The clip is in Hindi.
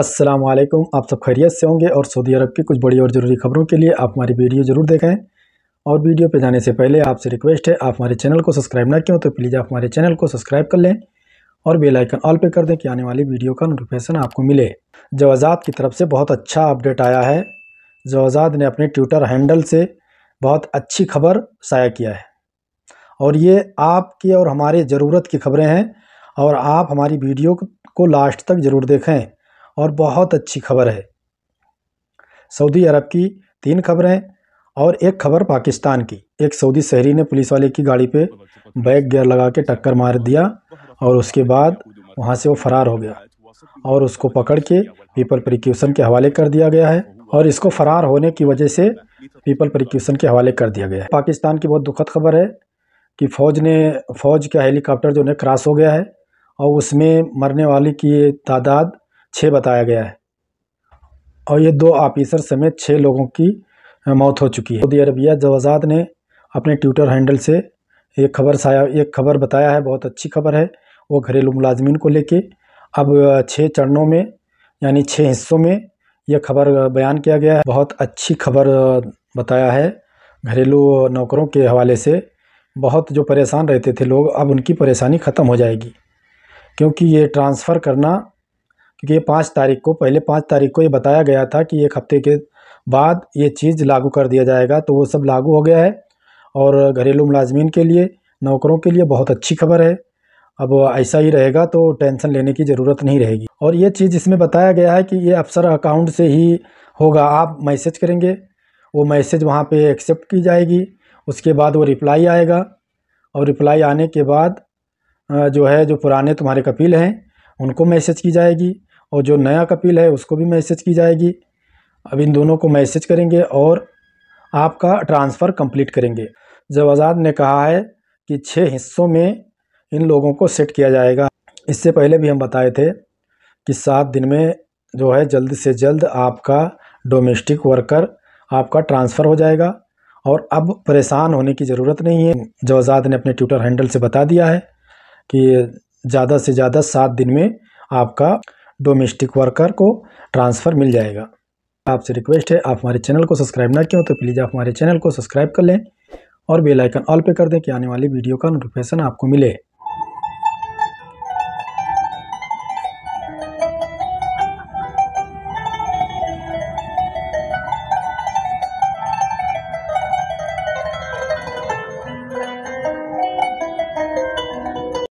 अस्सलाम वालेकुम आप सब खैरियत से होंगे और सऊदी अरब की कुछ बड़ी और ज़रूरी खबरों के लिए आप हमारी वीडियो ज़रूर देखें और वीडियो पे जाने से पहले आपसे रिक्वेस्ट है आप हमारे चैनल को सब्सक्राइब ना क्यों तो प्लीज़ आप हमारे चैनल को सब्सक्राइब कर लें और बेल आइकन ऑल पे कर दें कि आने वाली वीडियो का नोटिफिकेशन आपको मिले जवाजात की तरफ से बहुत अच्छा अपडेट आया है जवाजात ने अपने ट्विटर हैंडल से बहुत अच्छी खबर शाया किया है और ये आपकी और हमारे ज़रूरत की खबरें हैं और आप हमारी वीडियो को लास्ट तक ज़रूर देखें और बहुत अच्छी खबर है सऊदी अरब की तीन खबरें और एक खबर पाकिस्तान की एक सऊदी शहरी ने पुलिस वाले की गाड़ी पे बैक गियर लगा के टक्कर मार दिया और उसके बाद वहाँ से वो फरार हो गया और उसको पकड़ के पीपल प्रिक्यूशन के हवाले कर दिया गया है और इसको फरार होने की वजह से पीपल प्रिक्यूशन के हवाले कर दिया गया है पाकिस्तान की बहुत दुखद खबर है कि फ़ौज ने फ़ौज का हेलीकॉप्टर जो है क्रॉस हो गया है और उसमें मरने वाले की तादाद छः बताया गया है और ये दो ऑफिसर समेत छः लोगों की मौत हो चुकी है सऊदी अरबिया जवाजात ने अपने ट्विटर हैंडल से एक खबर साया एक खबर बताया है बहुत अच्छी खबर है वो घरेलू मुलाजमीन को लेके अब छः चरणों में यानी छः हिस्सों में यह खबर बयान किया गया है बहुत अच्छी खबर बताया है घरेलू नौकरों के हवाले से बहुत जो परेशान रहते थे लोग अब उनकी परेशानी ख़त्म हो जाएगी क्योंकि ये ट्रांसफ़र करना क्योंकि ये पाँच तारीख को पहले पाँच तारीख को ये बताया गया था कि एक हफ्ते के बाद ये चीज़ लागू कर दिया जाएगा तो वो सब लागू हो गया है और घरेलू मुलाजमीन के लिए नौकरों के लिए बहुत अच्छी खबर है अब ऐसा ही रहेगा तो टेंशन लेने की ज़रूरत नहीं रहेगी और ये चीज़ इसमें बताया गया है कि ये अफसर अकाउंट से ही होगा आप मैसेज करेंगे वो मैसेज वहाँ पे एक्सेप्ट की जाएगी उसके बाद वो रिप्लाई आएगा और रिप्लाई आने के बाद जो है जो पुराने तुम्हारे कपिल हैं उनको मैसेज की जाएगी और जो नया कपिल है उसको भी मैसेज की जाएगी अब इन दोनों को मैसेज करेंगे और आपका ट्रांसफ़र कंप्लीट करेंगे जब आज़ाद ने कहा है कि छः हिस्सों में इन लोगों को सेट किया जाएगा इससे पहले भी हम बताए थे कि सात दिन में जो है जल्द से जल्द आपका डोमेस्टिक वर्कर आपका ट्रांसफ़र हो जाएगा और अब परेशान होने की ज़रूरत नहीं है जो आज़ाद ने अपने ट्विटर हैंडल से बता दिया है कि ज़्यादा से ज़्यादा सात दिन में आपका डोमेस्टिक वर्कर को ट्रांसफ़र मिल जाएगा आपसे रिक्वेस्ट है आप हमारे चैनल को सब्सक्राइब ना क्यों तो प्लीज़ आप हमारे चैनल को सब्सक्राइब कर लें और बेलाइकन ऑल पे कर दें कि आने वाली वीडियो का नोटिफिकेशन आपको मिले